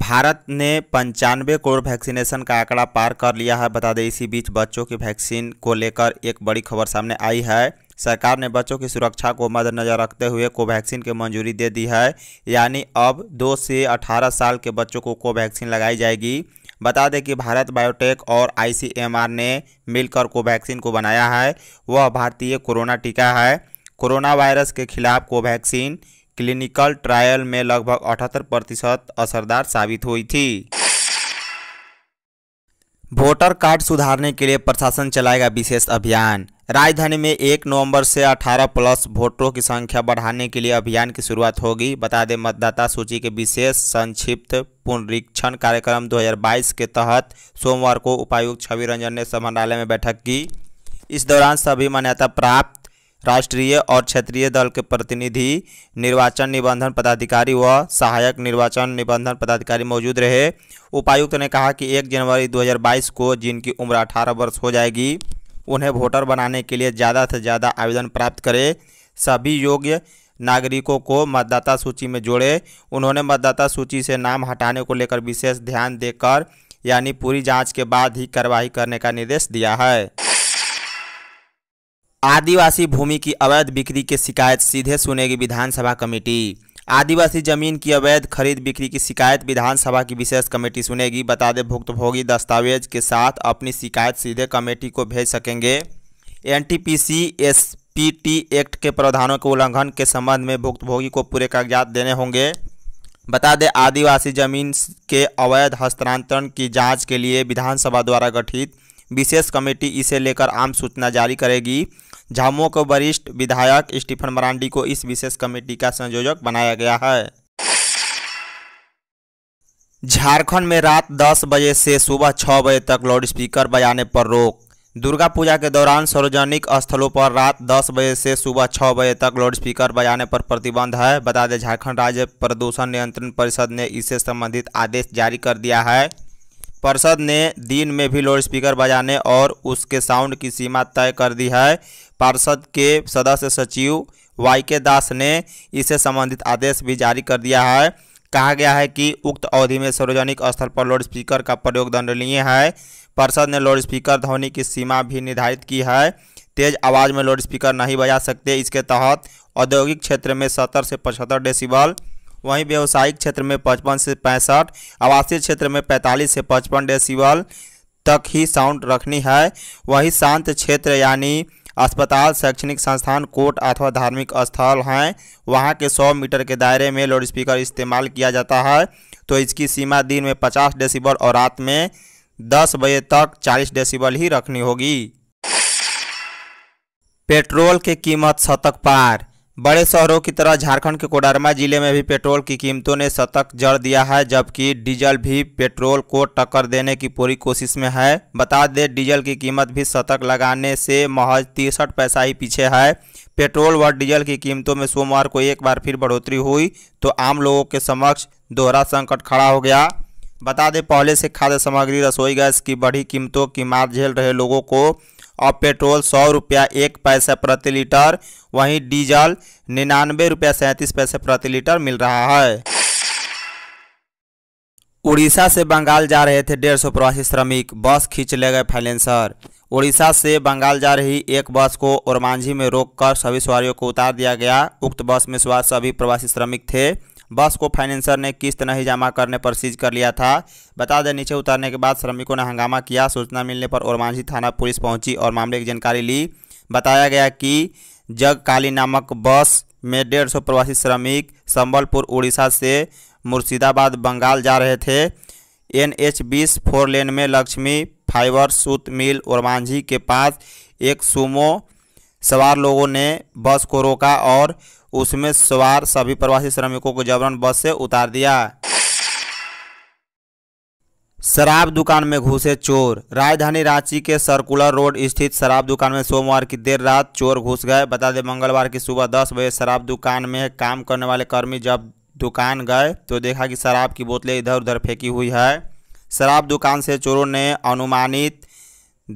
भारत ने पंचानवे करोड़ वैक्सीनेशन का आंकड़ा पार कर लिया है बता दें इसी बीच बच्चों की वैक्सीन को लेकर एक बड़ी खबर सामने आई है सरकार ने बच्चों की सुरक्षा को मद्देनजर रखते हुए कोवैक्सीन की मंजूरी दे दी है यानी अब दो से अठारह साल के बच्चों को कोवैक्सीन लगाई जाएगी बता दें कि भारत बायोटेक और आईसीएमआर ने मिलकर कोवैक्सीन को बनाया है वह भारतीय कोरोना टीका है कोरोना वायरस के खिलाफ कोवैक्सीन क्लिनिकल ट्रायल में लगभग अठहत्तर प्रतिशत असरदार साबित हुई थी वोटर कार्ड सुधारने के लिए प्रशासन चलाएगा विशेष अभियान राजधानी में एक नवंबर से 18 प्लस वोटरों की संख्या बढ़ाने के लिए अभियान की शुरुआत होगी बता दें मतदाता सूची के विशेष संक्षिप्त पुनरीक्षण कार्यक्रम 2022 के तहत सोमवार को उपायुक्त छवि रंजन ने समाहरणालय में बैठक की इस दौरान सभी मान्यता प्राप्त राष्ट्रीय और क्षेत्रीय दल के प्रतिनिधि निर्वाचन निबंधन पदाधिकारी व सहायक निर्वाचन निबंधन पदाधिकारी मौजूद रहे उपायुक्त ने कहा कि 1 जनवरी 2022 को जिनकी उम्र 18 वर्ष हो जाएगी उन्हें वोटर बनाने के लिए ज़्यादा से ज़्यादा आवेदन प्राप्त करें सभी योग्य नागरिकों को मतदाता सूची में जोड़े उन्होंने मतदाता सूची से नाम हटाने को लेकर विशेष ध्यान देकर यानी पूरी जाँच के बाद ही कार्यवाही करने का निर्देश दिया है आदिवासी भूमि की अवैध बिक्री की शिकायत सीधे सुनेगी विधानसभा कमेटी आदिवासी जमीन की अवैध खरीद बिक्री की शिकायत विधानसभा की विशेष कमेटी सुनेगी बता दें भुक्तभोगी दस्तावेज के साथ अपनी शिकायत सीधे कमेटी को भेज सकेंगे एनटीपीसी एसपीटी एक्ट के प्रावधानों के उल्लंघन के संबंध में भुक्तभोगी को पूरे कागजात देने होंगे बता दें आदिवासी जमीन के अवैध हस्तांतरण की जाँच के लिए विधानसभा द्वारा गठित विशेष कमेटी इसे लेकर आम सूचना जारी करेगी झामुओं के वरिष्ठ विधायक स्टीफन मरांडी को इस विशेष कमेटी का संयोजक बनाया गया है झारखंड में रात 10 बजे से सुबह 6 बजे तक लाउडस्पीकर बजाने पर रोक दुर्गा पूजा के दौरान सार्वजनिक स्थलों पर रात 10 बजे से सुबह 6 बजे तक लाउडस्पीकर बजाने पर प्रतिबंध है बता दें झारखंड राज्य प्रदूषण नियंत्रण परिषद ने इससे संबंधित आदेश जारी कर दिया है पर्षद ने दिन में भी लाउड स्पीकर बजाने और उसके साउंड की सीमा तय कर दी है पार्षद के सदस्य सचिव वाई के दास ने इससे संबंधित आदेश भी जारी कर दिया है कहा गया है कि उक्त अवधि में सार्वजनिक स्थल पर लाउड स्पीकर का प्रयोग दंडनीय है पार्षद ने लाउड स्पीकर ध्वनि की सीमा भी निर्धारित की है तेज आवाज़ में लाउड स्पीकर नहीं बजा सकते इसके तहत औद्योगिक क्षेत्र में सत्तर से पचहत्तर डेसिबल वहीं व्यावसायिक क्षेत्र में पचपन से पैंसठ आवासीय क्षेत्र में पैंतालीस से पचपन डेसिबल तक ही साउंड रखनी है वहीं शांत क्षेत्र यानी अस्पताल शैक्षणिक संस्थान कोर्ट अथवा धार्मिक स्थल हैं वहां के 100 मीटर के दायरे में लाउडस्पीकर इस्तेमाल किया जाता है तो इसकी सीमा दिन में 50 डेसिबल और रात में 10 बजे तक 40 डेसिबल ही रखनी होगी पेट्रोल की कीमत शतक पार बड़े शहरों की तरह झारखंड के कोडरमा जिले में भी पेट्रोल की कीमतों ने शतक जड़ दिया है जबकि डीजल भी पेट्रोल को टक्कर देने की पूरी कोशिश में है बता दें डीजल की कीमत भी शतक लगाने से महज तिरसठ पैसा ही पीछे है पेट्रोल व डीजल की कीमतों में सोमवार को एक बार फिर बढ़ोतरी हुई तो आम लोगों के समक्ष दोहरा संकट खड़ा हो गया बता दें पहले से खाद्य सामग्री रसोई गैस की बढ़ी कीमतों की मार झेल रहे लोगों को और पेट्रोल सौ रुपया एक पैसा प्रति लीटर वहीं डीजल निन्यानवे रुपया सैंतीस पैसे प्रति लीटर मिल रहा है उड़ीसा से बंगाल जा रहे थे डेढ़ सौ प्रवासी श्रमिक बस खींच ले गए फाइलेंसर उड़ीसा से बंगाल जा रही एक बस को ओरमांझी में रोककर सभी सवारियों को उतार दिया गया उक्त बस में सवार सभी प्रवासी श्रमिक थे बस को फाइनेंसर ने किस्त नहीं जमा करने पर सीज कर लिया था बता दें नीचे उतरने के बाद श्रमिकों ने हंगामा किया सूचना मिलने पर ओरमांझी थाना पुलिस पहुंची और मामले की जानकारी ली बताया गया कि जग काली नामक बस में डेढ़ सौ प्रवासी श्रमिक संबलपुर उड़ीसा से मुर्शिदाबाद बंगाल जा रहे थे एन एच बीस फोर लेन में लक्ष्मी फाइबर सूत मिल और मांझी के पास एक सुमो सवार लोगों ने बस को रोका और उसमें सवार सभी प्रवासी श्रमिकों को जबरन बस से उतार दिया शराब दुकान में घुसे चोर राजधानी रांची के सर्कुलर रोड स्थित शराब दुकान में सोमवार की देर रात चोर घुस गए बता दें मंगलवार की सुबह दस बजे शराब दुकान में काम करने वाले कर्मी जब दुकान गए तो देखा कि शराब की बोतलें इधर उधर फेंकी हुई है शराब दुकान से चोरों ने अनुमानित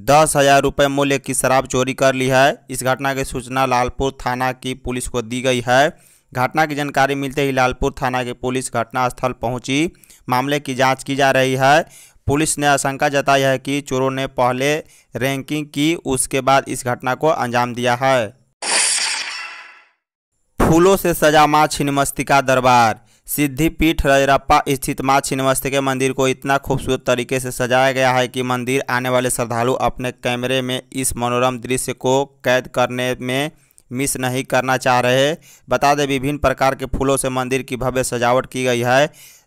दस हजार रुपये मूल्य की शराब चोरी कर ली है इस घटना की सूचना लालपुर थाना की पुलिस को दी गई है घटना की जानकारी मिलते ही लालपुर थाना की पुलिस घटनास्थल पहुंची मामले की जांच की जा रही है पुलिस ने आशंका जताई है कि चोरों ने पहले रैंकिंग की उसके बाद इस घटना को अंजाम दिया है फूलों से सजा माँ छिन्नमस्तिका दरबार सिद्धिपीठ रजरप्पा स्थित माँ के मंदिर को इतना खूबसूरत तरीके से सजाया गया है कि मंदिर आने वाले श्रद्धालु अपने कैमरे में इस मनोरम दृश्य को कैद करने में मिस नहीं करना चाह रहे बता दें विभिन्न प्रकार के फूलों से मंदिर की भव्य सजावट की गई है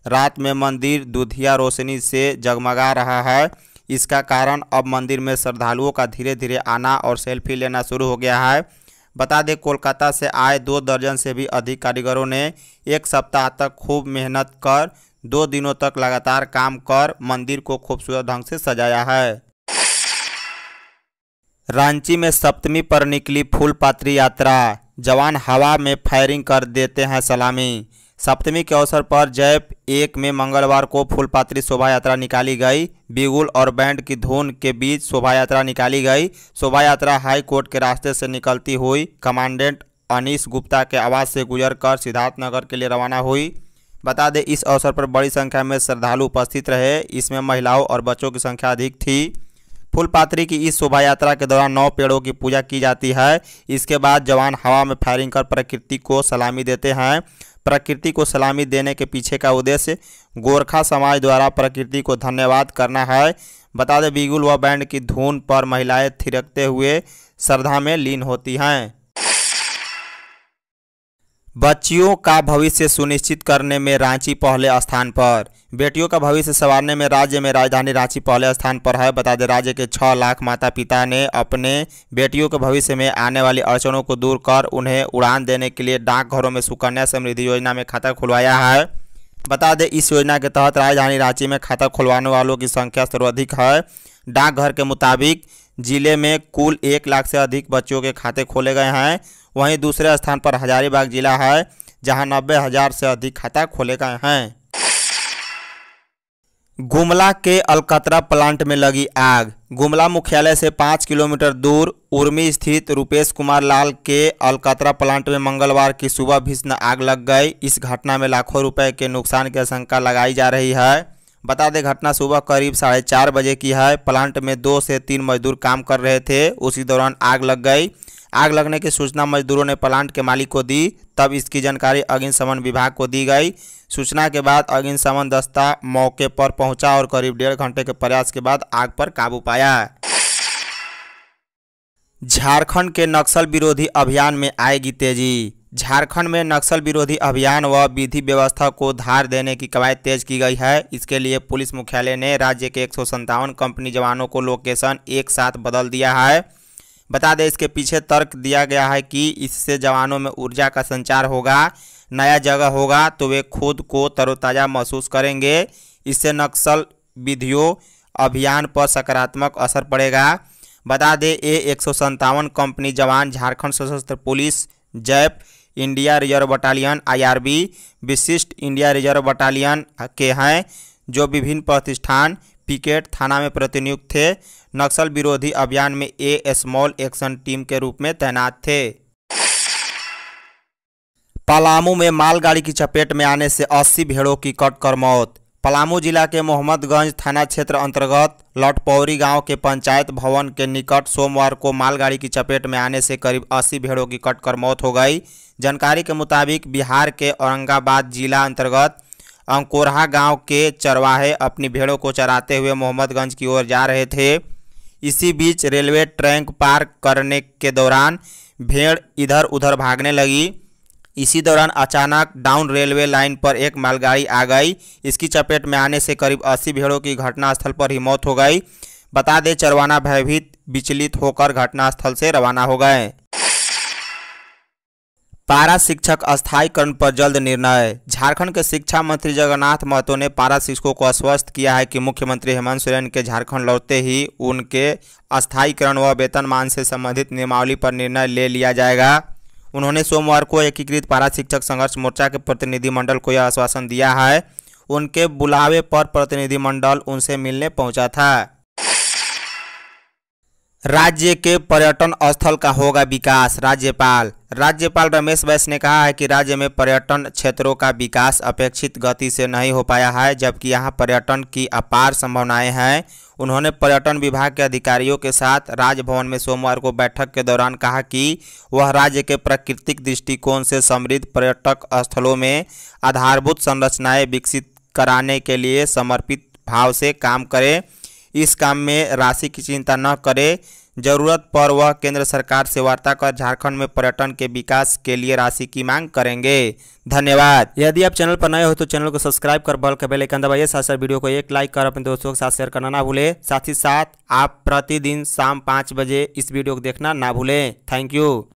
रात में मंदिर दुधिया रोशनी से जगमगा रहा है इसका कारण अब मंदिर में श्रद्धालुओं का धीरे धीरे आना और सेल्फी लेना शुरू हो गया है बता दें कोलकाता से आए दो दर्जन से भी अधिक कारीगरों ने एक सप्ताह तक खूब मेहनत कर दो दिनों तक लगातार काम कर मंदिर को खूबसूरत ढंग से सजाया है रांची में सप्तमी पर निकली फूलपात्री यात्रा जवान हवा में फायरिंग कर देते हैं सलामी सप्तमी के अवसर पर जैप एक में मंगलवार को फूलपात्री शोभा यात्रा निकाली गई बिगुल और बैंड की धुन के बीच शोभा यात्रा निकाली गई शोभा यात्रा हाई कोर्ट के रास्ते से निकलती हुई कमांडेंट अनिश गुप्ता के आवास से गुजरकर सिद्धार्थनगर के लिए रवाना हुई बता दें इस अवसर पर बड़ी संख्या में श्रद्धालु उपस्थित रहे इसमें महिलाओं और बच्चों की संख्या अधिक थी फुलपात्री की इस शोभा यात्रा के दौरान नौ पेड़ों की पूजा की जाती है इसके बाद जवान हवा में फायरिंग कर प्रकृति को सलामी देते हैं प्रकृति को सलामी देने के पीछे का उद्देश्य गोरखा समाज द्वारा प्रकृति को धन्यवाद करना है बता दें बिगुल व बैंड की धुन पर महिलाएं थिरकते हुए श्रद्धा में लीन होती हैं बच्चियों का भविष्य सुनिश्चित करने में रांची पहले स्थान पर बेटियों का भविष्य संवारने में राज्य में राजधानी रांची पहले स्थान पर है बता दें राज्य के छः लाख माता पिता ने अपने बेटियों के भविष्य में आने वाली अड़चनों को दूर कर उन्हें उड़ान देने के लिए डाकघरों में सुकन्या समृद्धि योजना में खाता खुलवाया है बता दें इस योजना के तहत राजधानी रांची में खाता खुलवाने वालों की संख्या सर्वाधिक है डाकघर के मुताबिक जिले में कुल एक लाख से अधिक बच्चों के खाते खोले गए हैं वहीं दूसरे स्थान पर हजारीबाग जिला है जहां नब्बे हज़ार से अधिक खाता खोले गए हैं गुमला के अलकतरा प्लांट में लगी आग गुमला मुख्यालय से पाँच किलोमीटर दूर उर्मी स्थित रुपेश कुमार लाल के अलकतरा प्लांट में मंगलवार की सुबह भीषण आग लग गई इस घटना में लाखों रुपए के नुकसान की आशंका लगाई जा रही है बता दें घटना सुबह करीब साढ़े चार बजे की है प्लांट में दो से तीन मजदूर काम कर रहे थे उसी दौरान आग लग गई आग लगने की सूचना मजदूरों ने प्लांट के मालिक को दी तब इसकी जानकारी अग्निशमन विभाग को दी गई सूचना के बाद अग्निशमन दस्ता मौके पर पहुंचा और करीब डेढ़ घंटे के प्रयास के बाद आग पर काबू पाया झारखंड के नक्सल विरोधी अभियान में आएगी तेजी झारखंड में नक्सल विरोधी अभियान व विधि व्यवस्था को धार देने की कवायद तेज की गई है इसके लिए पुलिस मुख्यालय ने राज्य के एक कंपनी जवानों को लोकेशन एक साथ बदल दिया है बता दें इसके पीछे तर्क दिया गया है कि इससे जवानों में ऊर्जा का संचार होगा नया जगह होगा तो वे खुद को तरोताज़ा महसूस करेंगे इससे नक्सल विधियों अभियान पर सकारात्मक असर पड़ेगा बता दें ए एक कंपनी जवान झारखंड सशस्त्र police JAP India reserve battalion IRB विशिष्ट इंडिया रिजर्व बटालियन के हैं जो विभिन्न प्रतिष्ठान पिकेट थाना में प्रतिनियुक्त थे नक्सल विरोधी अभियान में ए स्मॉल एक्शन टीम के रूप में तैनात थे पलामू में मालगाड़ी की चपेट में आने से 80 भेड़ों की कटकर मौत पलामू जिला के मोहम्मदगंज थाना क्षेत्र अंतर्गत लटपौरी गांव के पंचायत भवन के निकट सोमवार को मालगाड़ी की चपेट में आने से करीब 80 भेड़ों की कटकर मौत हो गई जानकारी के मुताबिक बिहार के औरंगाबाद जिला अंतर्गत अंकोरहा गांव के चरवाहे अपनी भेड़ों को चराते हुए मोहम्मदगंज की ओर जा रहे थे इसी बीच रेलवे ट्रैंक पार करने के दौरान भेड़ इधर उधर भागने लगी इसी दौरान अचानक डाउन रेलवे लाइन पर एक मालगाड़ी आ गई इसकी चपेट में आने से करीब 80 भेड़ों की घटनास्थल पर ही मौत हो गई बता दें चरवाना भयभीत विचलित होकर घटनास्थल से रवाना हो गए पारा शिक्षक स्थायीकरण पर जल्द निर्णय झारखंड के शिक्षा मंत्री जगन्नाथ महतो ने पारा शिक्षकों को आश्वस्त किया है कि मुख्यमंत्री हेमंत सोरेन के झारखंड लौटते ही उनके स्थायीकरण व वेतनमान से संबंधित नियमावली पर निर्णय ले लिया जाएगा उन्होंने सोमवार को एकीकृत पारा शिक्षक संघर्ष मोर्चा के प्रतिनिधिमंडल को यह आश्वासन दिया है उनके बुलावे पर प्रतिनिधिमंडल उनसे मिलने पहुँचा था राज्य के पर्यटन स्थल का होगा विकास राज्यपाल राज्यपाल रमेश बैस ने कहा है कि राज्य में पर्यटन क्षेत्रों का विकास अपेक्षित गति से नहीं हो पाया है जबकि यहाँ पर्यटन की अपार संभावनाएं हैं उन्होंने पर्यटन विभाग के अधिकारियों के साथ राजभवन में सोमवार को बैठक के दौरान कहा कि वह राज्य के प्राकृतिक दृष्टिकोण से समृद्ध पर्यटक स्थलों में आधारभूत संरचनाएँ विकसित कराने के लिए समर्पित भाव से काम करें इस काम में राशि की चिंता न करे जरूरत पर वह केंद्र सरकार से वार्ता कर झारखंड में पर्यटन के विकास के लिए राशि की मांग करेंगे धन्यवाद यदि आप चैनल पर नए हो तो चैनल को सब्सक्राइब कर बल के बेल आइकन दबाइए साथ साथ वीडियो को एक लाइक कर अपने दोस्तों के साथ शेयर करना ना भूले साथ ही साथ आप प्रतिदिन शाम पाँच बजे इस वीडियो को देखना ना भूलें थैंक यू